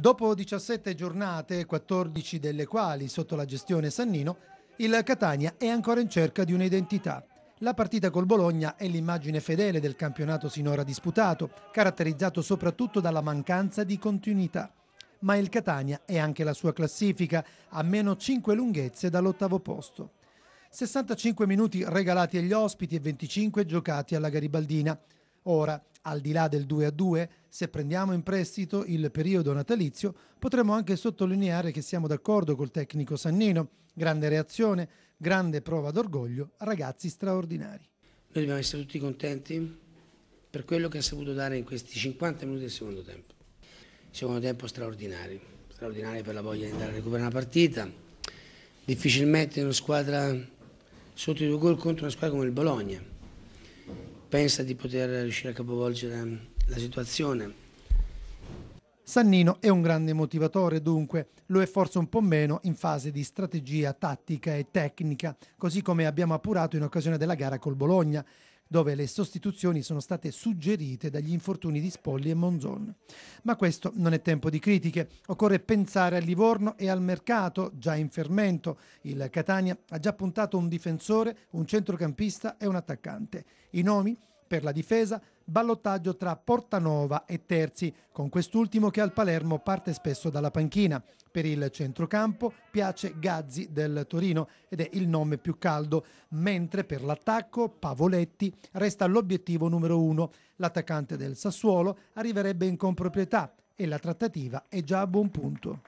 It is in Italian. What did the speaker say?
Dopo 17 giornate, 14 delle quali sotto la gestione Sannino, il Catania è ancora in cerca di un'identità. La partita col Bologna è l'immagine fedele del campionato sinora disputato, caratterizzato soprattutto dalla mancanza di continuità. Ma il Catania è anche la sua classifica, a meno 5 lunghezze dall'ottavo posto. 65 minuti regalati agli ospiti e 25 giocati alla Garibaldina. Ora, al di là del 2 a 2, se prendiamo in prestito il periodo natalizio, potremmo anche sottolineare che siamo d'accordo col tecnico Sannino. Grande reazione, grande prova d'orgoglio, ragazzi straordinari. Noi dobbiamo essere tutti contenti per quello che ha saputo dare in questi 50 minuti del secondo tempo. Secondo tempo straordinario, straordinario per la voglia di andare a recuperare una partita. Difficilmente una squadra sotto i due gol contro una squadra come il Bologna pensa di poter riuscire a capovolgere ehm, la situazione. Sannino è un grande motivatore dunque, lo è forse un po' meno in fase di strategia tattica e tecnica, così come abbiamo appurato in occasione della gara col Bologna dove le sostituzioni sono state suggerite dagli infortuni di Spolli e Monzon. Ma questo non è tempo di critiche, occorre pensare al Livorno e al mercato già in fermento. Il Catania ha già puntato un difensore, un centrocampista e un attaccante. I nomi per la difesa, ballottaggio tra Portanova e Terzi, con quest'ultimo che al Palermo parte spesso dalla panchina. Per il centrocampo piace Gazzi del Torino ed è il nome più caldo, mentre per l'attacco Pavoletti resta l'obiettivo numero uno. L'attaccante del Sassuolo arriverebbe in comproprietà e la trattativa è già a buon punto.